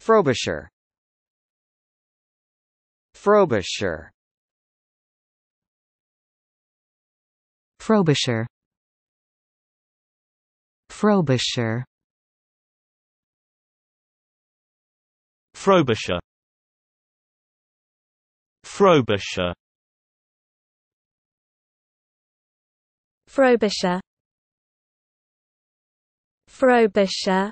Frobisher Frobisher Frobisher Frobisher Frobisher Frobisher Frobisher Frobisher